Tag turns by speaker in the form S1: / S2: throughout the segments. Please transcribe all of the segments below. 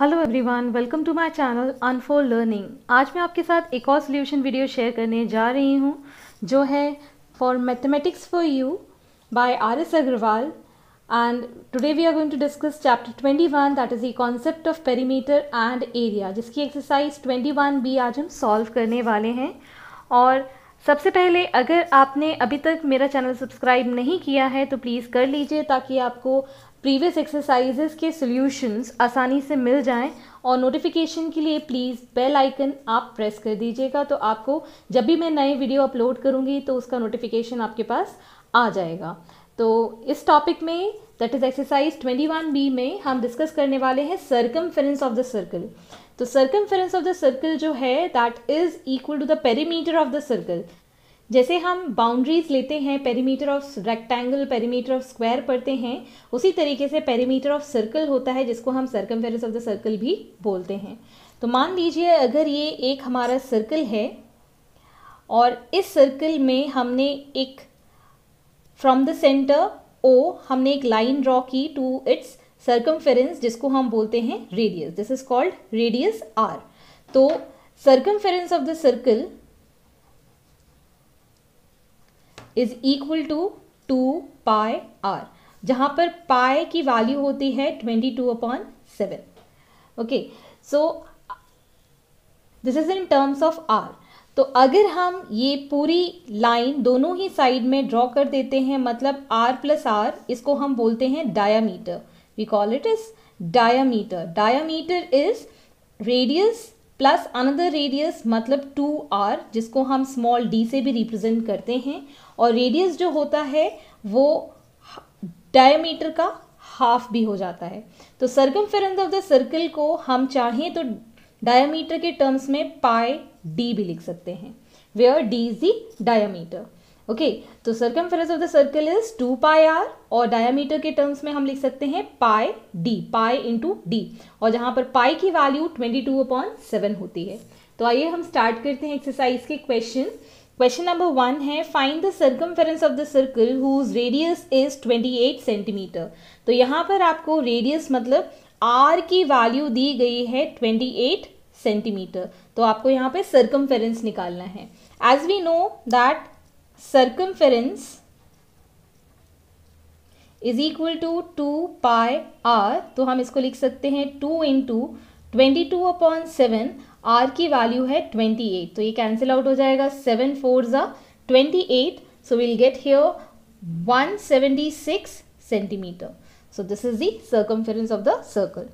S1: Hello everyone welcome to my channel unfold learning आज मैं आपके साथ एक और सोल्यूशन वीडियो शेयर करने जा रही हूँ जो है for mathematics for you by R S Aggarwal and today we are going to discuss chapter 21 that is the concept of perimeter and area जिसकी एक्सरसाइज वन बी आज हम सॉल्व करने वाले हैं और सबसे पहले अगर आपने अभी तक मेरा चैनल सब्सक्राइब नहीं किया है तो प्लीज़ कर लीजिए ताकि आपको प्रीवियस एक्सरसाइजेस के सॉल्यूशंस आसानी से मिल जाएं और नोटिफिकेशन के लिए प्लीज़ बेल आइकन आप प्रेस कर दीजिएगा तो आपको जब भी मैं नए वीडियो अपलोड करूँगी तो उसका नोटिफिकेशन आपके पास आ जाएगा तो इस टॉपिक में दैट इज़ एक्सरसाइज 21 बी में हम डिस्कस करने वाले हैं सर्कम ऑफ द सर्कल तो सर्कम ऑफ द सर्कल जो है that is equal to the perimeter of the circle जैसे हम बाउंड्रीज लेते हैं perimeter of rectangle perimeter of square पढ़ते हैं उसी तरीके से पेरीमीटर ऑफ सर्कल होता है जिसको हम सर्कम ऑफ द सर्कल भी बोलते हैं तो मान लीजिए अगर ये एक हमारा सर्कल है और इस सर्कल में हमने एक फ्रॉम द सेंटर ओ हमने एक लाइन ड्रॉ की टू इट्स सर्कम जिसको हम बोलते हैं radius this is called radius R तो circumference of the circle is equal to two pi R जहां पर पाए की वैल्यू होती है twenty two upon seven okay so this is in terms of R तो अगर हम ये पूरी लाइन दोनों ही साइड में ड्रॉ कर देते हैं मतलब आर प्लस आर इसको हम बोलते हैं diameter we call it is diameter diameter is radius plus another radius मतलब टू आर जिसको हम स्मॉल डी से भी रिप्रेजेंट करते हैं और रेडियस जो होता है वो डायमीटर का हाफ भी हो जाता है तो सर्कम ऑफ द सर्कल को हम चाहें तो डायमीटर के टर्म्स में पाए डी भी लिख सकते हैं where D is the diameter okay तो circumference of the circle is two pi R और डायामीटर के टर्म्स में हम लिख सकते हैं pi D pi into D और जहाँ पर पाई की value twenty two upon seven होती है तो आइए हम स्टार्ट करते हैं एक्सरसाइज के क्वेश्चन क्वेश्चन नंबर वन है find the circumference of the circle whose radius is eight centimetre तो यहाँ पर आपको रेडियस मतलब आर की वैल्यू दी गई है ट्वेंटी एट सेंटीमीटर तो आपको यहाँ पे फेरेंस निकालना है as we know that circumference is equal to 2 pi r तो हम इसको लिख सकते हैं two into twenty two upon seven R की वैल्यू है ट्वेंटी एट तो ये कैंसिल आउट हो जाएगा सेवन फोर ज़ा twenty eight so will get here seventy six centimetre so this is the circumference of the circle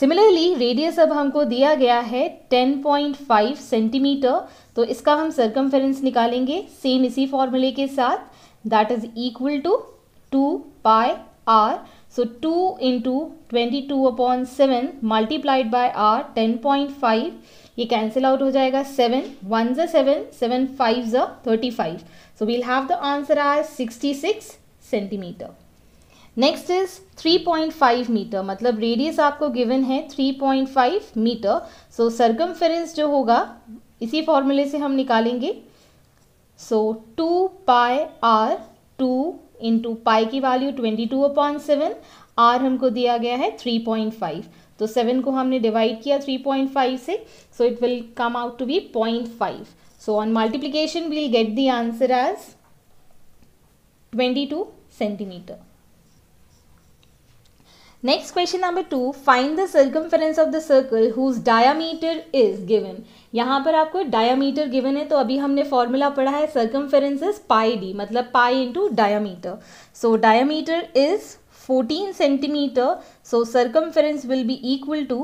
S1: similarly radius अब हमको दिया गया है 10.5 सेंटीमीटर तो इसका हम सर्कमफेरेंस निकालेंगे सेम इसी फॉर्मूले के साथ that is equal to two pi R so two into twenty two upon seven multiplied by R ten point five ये कैंसिल आउट हो जाएगा सेवन वन ज सेवन सेवन फाइव ज thirty five so will have the answer R sixty six centimetre next is 3.5 metre मतलब रेडियस आपको given है 3.5 metre so सरगम जो होगा इसी फॉर्मूले से हम निकालेंगे so two pi R two into pi की value twenty two upon seven R हमको दिया गया है थ्री पॉइंट फाइव तो सेवन को हमने डिवाइड किया थ्री पॉइंट फाइव से so it will come out to be point five so on multiplication will get the answer as twenty two centimetre Next question number two, find the circumference of the circle whose diameter is given. यहाँ पर आपको diameter given है तो अभी हमने formula पढ़ा है circumference is pi d मतलब pi into diameter. So diameter is 14 centimeter. So circumference will be equal to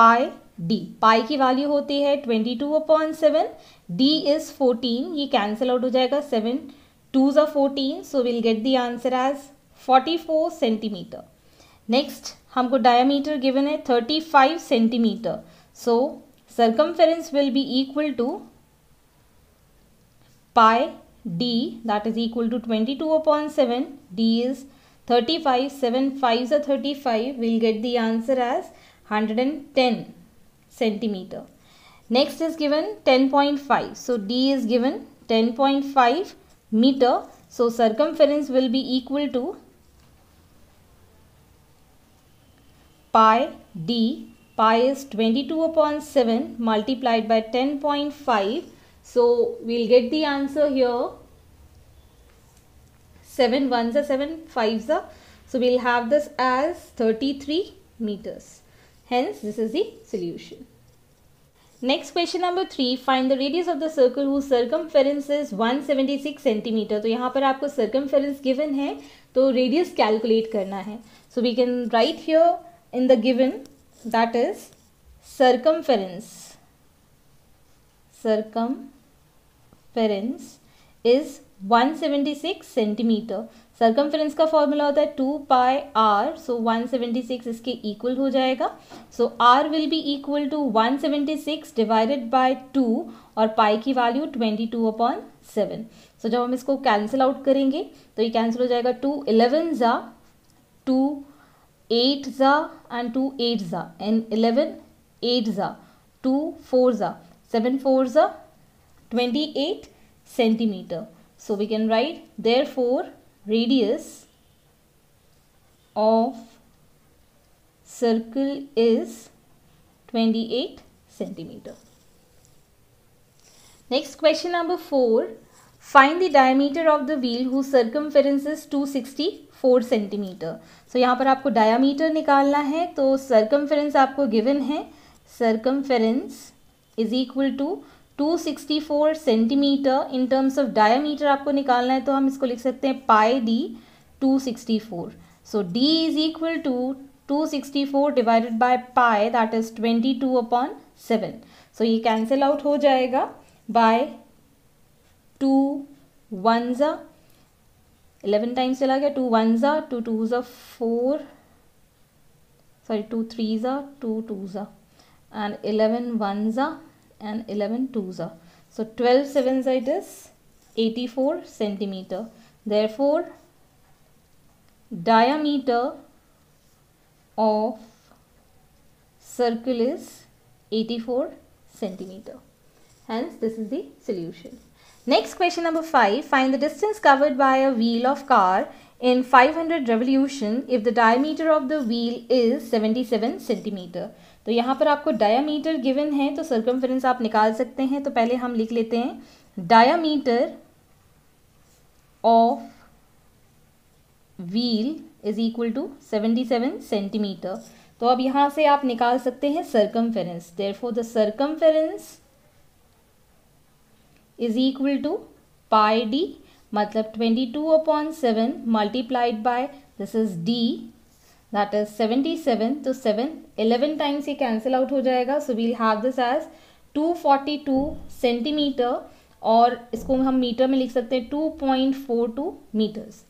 S1: pi D pi की वैल्यू होती है twenty two upon seven D is fourteen ये कैंसिल आउट हो जाएगा seven 2s are 14 so we'll get the answer as 44 centimeter. Next हमको diameter given है 35 centimeter. So circumference will be equal to pi d that is equal to 22 upon 7 d is 35 7 5s are 35 we'll get the answer as 110 centimeter next is given 10.5 so d is given 10.5 meter. So circumference will be equal to pi d. Pi is 22 upon 7 multiplied by 10.5. So we'll get the answer here. 7 ones are 7, 5s are. So we'll have this as 33 meters. Hence this is the solution. Next question number three find the radius of the circle who circumference is 176 centimetre तो यहाँ पर आपको circumference given है तो radius calculate करना है so we can write here in the given that is circumference circumference is 176 centimetre circumference का formula होता है टू पाई आर सो 176 इसके इक्वल हो जाएगा so R will be equal to 176 divided by two और pi की value 22 two upon seven so जब हम इसको कैंसिल आउट करेंगे तो ये कैंसिल हो जाएगा टू इलेवन ज़ा टू एट ज़ा एंड टू एट ज़ा एंड इलेवन एट ज़ा टू फोर ज़ा सेवन फोर ज़ा twenty eight centimeter. So we can write therefore radius of circle is 28 centimeter. Next question number 4. Find the diameter of the wheel whose circumference is 264 centimeter. So यहाँ पर आपको diameter निकालना है तो circumference आपको given है circumference is equal to 264 centimetre in terms of diameter आपको निकालना है तो हम इसको लिख सकते हैं pi D 264 so D is equal to 264 divided by pi that is 22 upon 7 so ये कैंसिल आउट हो जाएगा बाय टू वन ज़ा इलेवन टाइम्स चला गया टू वन ज़ा टू टू ज़ा फोर सॉरी टू थ्री ज़ा टू टू ज़ा एंड इलेवन वन ज़ा and 11 twos are. So 12 sevens it is 84 centimeter. Therefore, diameter of circle is 84 centimeter. Hence, this is the solution. Next question number 5. Find the distance covered by a wheel of car in 500 revolution if the diameter of the wheel is 77 centimeter. तो यहाँ पर आपको diameter given है तो circum आप निकाल सकते हैं तो पहले हम लिख लेते हैं diameter of wheel is equal to seventy seven centimetre तो अब यहाँ से आप निकाल सकते हैं circumference therefore the circumference is equal to pi D मतलब twenty two upon seven multiplied by this is D that is seventy seven तो सेवन इलेवन टाइम्स ये कैंसिल आउट हो जाएगा so will have this as two forty two centimetre और इसको हम metre में लिख सकते हैं two point four two metres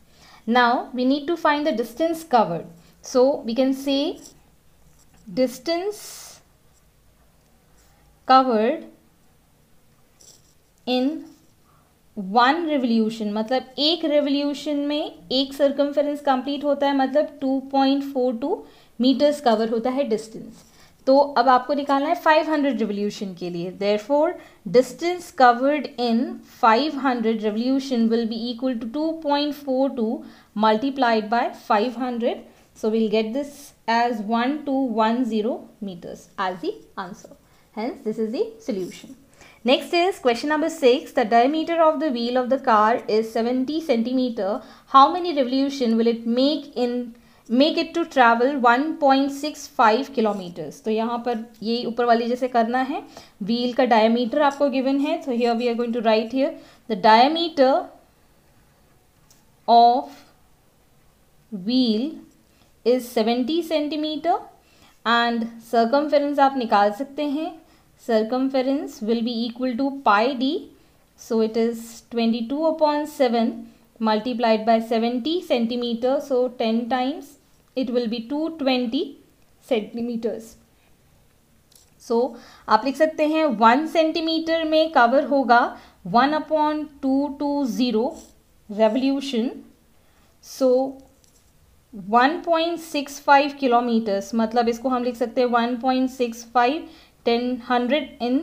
S1: now we need to find the distance covered so we can say distance covered in one revolution मतलब एक revolution में एक सर्कमफेरेंस कंप्लीट होता है मतलब 2.42 मीटर्स कवर होता है डिस्टेंस तो अब आपको निकालना है 500 रेवोल्यूशन के लिए therefore distance covered in 500 revolution will be equal to 2.42 multiplied by get this as one two one zero metres as the answer hence this is the solution next is question number six the diameter of the wheel of the car is seventy centimetre how many revolution will it make in make it to travel 1.65 kilometres तो यहाँ पर ये ऊपर वाली जैसे करना है wheel का डायमीटर आपको गिवन है तो here we are going to write here the diameter of wheel is seventy centimetre and circumference आप निकाल सकते हैं circumference will be equal to pi d so it is 22 upon 7 multiplied by 70 cm so 10 times it will be 220 cm so so, आप लिख सकते हैं one centimetre में cover होगा one upon two two zero revolution so one point six five kilometres मतलब इसको हम लिख सकते हैं one point six five ten hundred in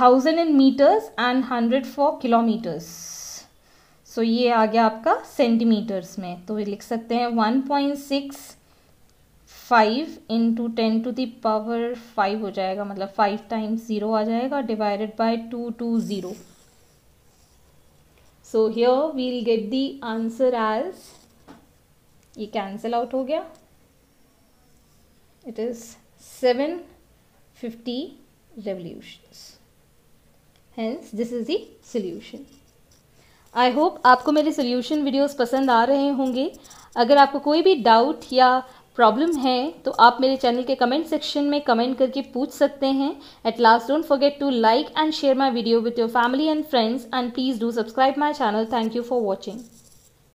S1: thousand in meters and hundred for kilometers so so, ये आ गया आपका सेंटीमीटर्स में तो ये लिख सकते हैं one point six five into ten to the power five हो जाएगा मतलब फाइव टाइम्स ज़ीरो आ जाएगा divided by two two zero so here we'll get the answer as ये कैंसिल आउट हो गया it is seven 50 revolutions. Hence, this is the solution. I hope आपको मेरे सोल्यूशन videos पसंद आ रहे होंगे अगर आपको कोई भी डाउट या प्रॉब्लम है तो आप मेरे चैनल के कमेंट सेक्शन में कमेंट करके पूछ सकते हैं at last don't forget to like and share my video with your family and friends and please do subscribe my channel thank you for watching